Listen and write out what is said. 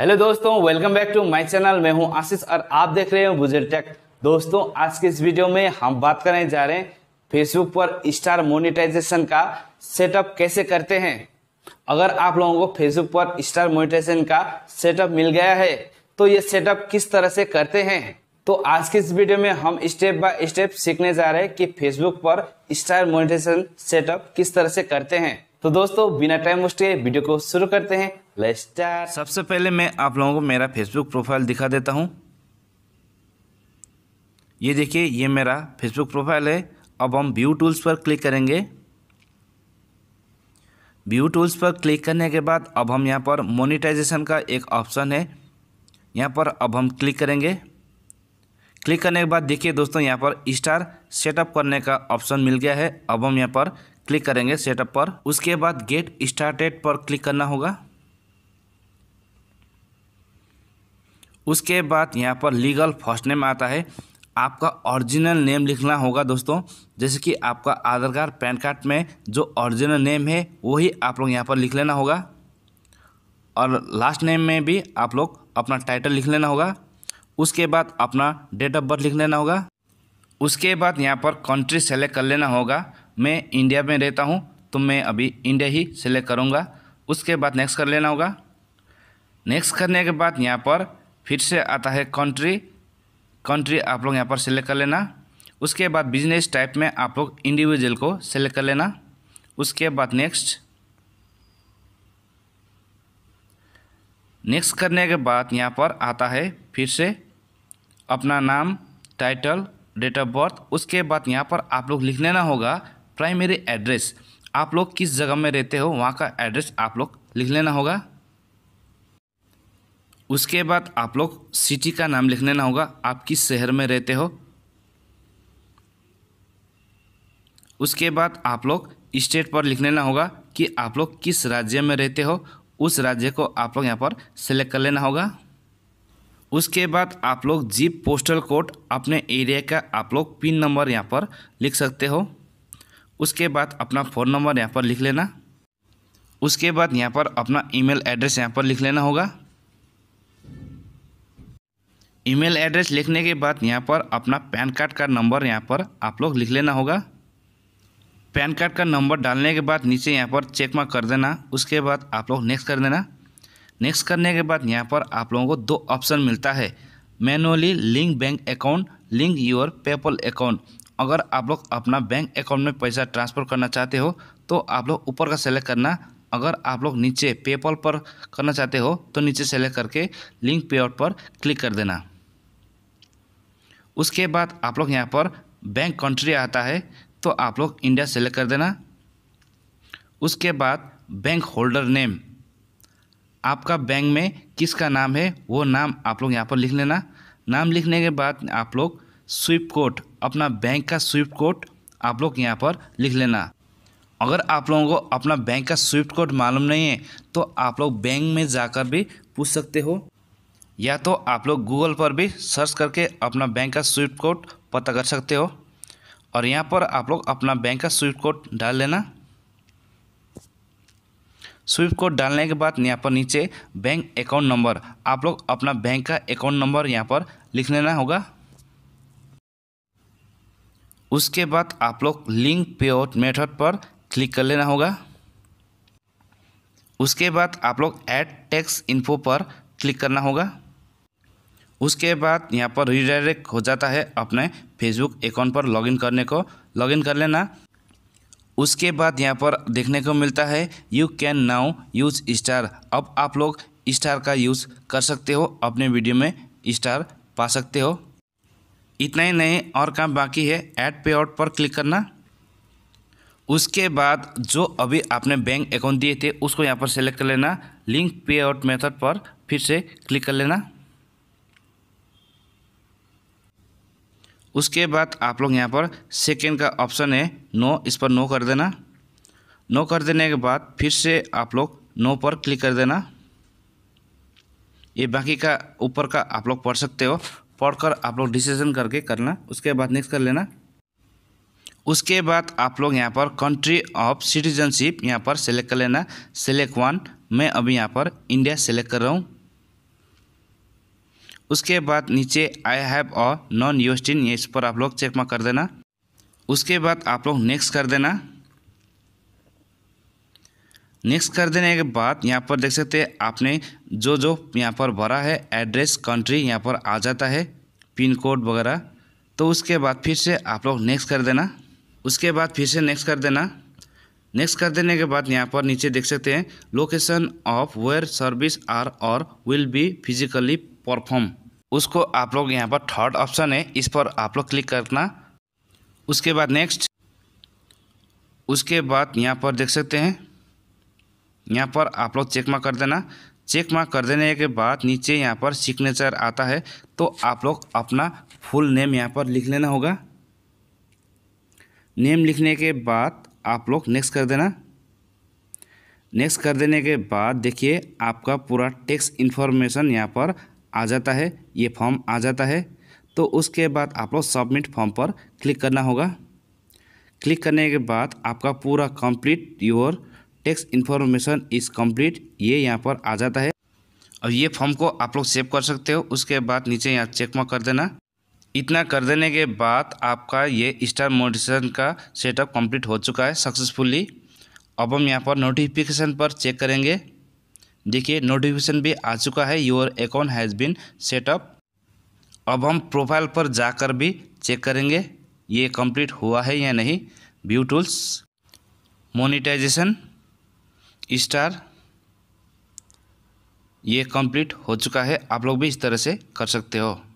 hello दोस्तों welcome back to my channel मैं हूं आशीष और आप देख रहे हो गुजर टेक दोस्तों आज के इस वीडियो में हम बात करने जा रहे हैं फेसबुक पर स्टार मोनेटाइजेशन का सेटअप कैसे करते हैं अगर आप लोगों को फेसबुक पर स्टार मोनेटाइजेशन का सेटअप मिल गया है तो ये सेटअप किस तरह से करते हैं तो आज की इस वीडियो में हम स्टेप बाय स्टेप सीखने जा रहे हैं कि फेसबुक पर स्टार मोनेटाइजेशन सेटअप किस तरह से करते हैं तो दोस्तों बिना टाइम वेस्ट के वीडियो को शुरू करते हैं लेस्टर सबसे पहले मैं आप लोगों को मेरा फेसबुक प्रोफाइल दिखा देता हूँ ये देखिए ये मेरा फेसबुक प्रोफाइल है अब हम व्यू टूल्स पर क्लिक करेंगे व्यू टूल्स पर क्लिक करने के बाद अब हम यहाँ पर मोनिटाइजेशन का एक ऑप्शन है यहाँ पर अब हम क्लिक करेंगे क्लिक करने के बाद देखिए दोस्तों यहाँ पर स्टार सेटअप करने का ऑप्शन मिल गया है अब हम यहाँ पर क्लिक करेंगे सेटअप पर उसके बाद गेट स्टार्टेड पर क्लिक करना होगा उसके बाद यहाँ पर लीगल फर्स्ट नेम आता है आपका ओरिजिनल नेम लिखना होगा दोस्तों जैसे कि आपका आधार कार्ड पैन कार्ड में जो ओरिजिनल नेम है वही आप लोग यहाँ पर लिख लेना होगा और लास्ट नेम में भी आप लोग अपना टाइटल लिख लेना होगा उसके बाद अपना डेट ऑफ बर्थ लिख लेना होगा उसके बाद यहाँ पर कंट्री सेलेक्ट कर लेना होगा मैं इंडिया में रहता हूँ तो मैं अभी इंडिया ही सेलेक्ट करूँगा उसके बाद नेक्स्ट कर लेना होगा नेक्स्ट करने के बाद यहाँ पर फिर से आता है कंट्री कंट्री आप लोग यहाँ पर सेलेक्ट कर लेना उसके बाद बिजनेस टाइप में आप लोग इंडिविजुअल को सेलेक्ट कर लेना उसके बाद नेक्स्ट नेक्स्ट करने के बाद यहाँ पर आता है फिर से अपना नाम टाइटल डेट ऑफ बर्थ उसके बाद यहाँ पर आप लोग लिख लेना होगा प्राइमरी एड्रेस आप लोग किस जगह में रहते हो वहाँ का एड्रेस आप लोग लिख लेना होगा उसके बाद आप लोग सिटी का नाम लिख लेना होगा आप किस शहर में रहते हो उसके बाद आप लोग स्टेट पर लिख लेना होगा कि आप लोग किस राज्य में रहते हो उस राज्य को आप लोग यहाँ पर सेलेक्ट कर लेना होगा उसके बाद आप लोग जीप पोस्टल कोड अपने एरिया का आप लोग पिन नंबर यहाँ पर लिख सकते हो उसके बाद अपना फ़ोन नंबर यहाँ पर लिख लेना उसके बाद यहाँ पर अपना ईमेल एड्रेस यहाँ पर लिख लेना होगा ईमेल एड्रेस लिखने के बाद यहाँ पर अपना पैन कार्ड का नंबर यहाँ पर आप लोग लिख लेना होगा पैन कार्ड का नंबर डालने के बाद नीचे यहाँ पर चेक मार्क कर देना उसके बाद आप लोग नेक्स्ट कर देना नेक्स्ट करने के बाद यहाँ पर आप लोगों को दो ऑप्शन मिलता है manually link bank account link your PayPal account अगर आप लोग अपना बैंक अकाउंट में पैसा ट्रांसफ़र करना चाहते हो तो आप लोग ऊपर का सेलेक्ट करना अगर आप लोग नीचे पेपल पर करना चाहते हो तो नीचे सेलेक्ट करके लिंक पे आउट पर क्लिक कर देना उसके बाद आप लोग यहाँ पर बैंक कंट्री आता है तो आप लोग इंडिया सेलेक्ट कर देना उसके बाद बैंक होल्डर नेम आपका बैंक में किसका नाम है वो नाम आप लोग यहाँ पर लिख लेना नाम लिखने के बाद आप लोग स्विफ्ट कोड अपना बैंक का स्विफ्ट कोड आप लोग यहाँ पर लिख लेना अगर आप लोगों को अपना बैंक का स्विफ्ट कोड मालूम नहीं है तो आप लोग बैंक में जाकर भी पूछ सकते हो या तो आप लोग गूगल पर भी सर्च करके अपना बैंक का स्विफ्ट कोड पता कर सकते हो और यहाँ पर आप लोग अपना बैंक का स्विफ्ट कोड डाल लेना स्विफ्ट कोड डालने के बाद यहाँ पर नीचे बैंक अकाउंट नंबर आप लोग अपना बैंक का अकाउंट नंबर यहाँ पर लिख लेना होगा उसके बाद आप लोग लिंक पे आउट मेथड पर क्लिक कर लेना होगा उसके बाद आप लोग ऐड टैक्स इन्फो पर क्लिक करना होगा उसके बाद यहाँ पर रिडायरेक्ट हो जाता है अपने फेसबुक अकाउंट पर लॉगिन करने को लॉगिन कर लेना उसके बाद यहाँ पर देखने को मिलता है you can now use star अब आप लोग स्टार का यूज़ कर सकते हो अपने वीडियो में स्टार पा सकते हो इतना ही नहीं और काम बाकी है ऐड पे आउट पर क्लिक करना उसके बाद जो अभी आपने बैंक अकाउंट दिए थे उसको यहाँ पर सेलेक्ट कर लेना लिंक पे आउट मेथड पर फिर से क्लिक कर लेना उसके बाद आप लोग यहाँ पर सेकेंड का ऑप्शन है नो इस पर नो कर देना नो कर देने के बाद फिर से आप लोग नो पर क्लिक कर देना ये बाकी का ऊपर का आप लोग पढ़ सकते हो पढ़कर आप लोग डिसीजन करके करना उसके बाद नेक्स्ट कर लेना उसके बाद आप लोग यहाँ पर कंट्री ऑफ सिटीजनशिप यहाँ पर सेलेक्ट कर लेना सेलेक्ट वन मैं अभी यहाँ पर इंडिया सेलेक्ट कर रहा हूँ उसके बाद नीचे आई हैव और नॉन यूस्टिन ये इस पर आप लोग चेक कर देना उसके बाद आप लोग नेक्स्ट कर देना नेक्स्ट कर देने के बाद यहाँ पर देख सकते हैं आपने जो जो यहाँ पर भरा है एड्रेस कंट्री यहाँ पर आ जाता है पिन कोड वगैरह तो उसके बाद फिर से आप लोग नेक्स्ट कर देना उसके बाद फिर से नेक्स्ट कर देना नेक्स्ट कर देने के बाद यहाँ पर नीचे देख सकते हैं location of where service are or will be physically perform उसको आप लोग यहाँ पर थर्ड ऑप्शन है इस पर आप लोग क्लिक करना उसके बाद नेक्स्ट उसके बाद यहाँ पर देख सकते हैं यहाँ पर आप लोग चेक कर देना चेक कर देने के बाद नीचे यहाँ पर सिग्नेचर आता है तो आप लोग अपना फुल नेम यहाँ पर लिख लेना होगा नेम लिखने के बाद आप लोग नेक्स्ट कर देना नेक्स्ट कर देने के बाद देखिए आपका पूरा टेक्स्ट इन्फॉर्मेशन यहाँ पर आ जाता है ये फॉर्म आ जाता है तो उसके बाद आप लोग सबमिट फॉर्म पर क्लिक करना होगा क्लिक करने के बाद आपका पूरा complete your tax information is complete ये यहाँ पर आ जाता है और ये फॉर्म को आप लोग सेव कर सकते हो उसके बाद नीचे यहाँ चेकमा कर देना इतना कर देने के बाद आपका ये स्टार मोडिशन का सेटअप कंप्लीट हो चुका है सक्सेसफुली अब हम यहाँ पर नोटिफिकेशन पर चेक करेंगे देखिए नोटिफिकेशन भी आ चुका है your account has been set up अब हम प्रोफाइल पर जाकर भी चेक करेंगे ये कंप्लीट हुआ है या नहीं व्यू टूल्स मोनिटाइजेशन स्टार ये कंप्लीट हो चुका है आप लोग भी इस तरह से कर सकते हो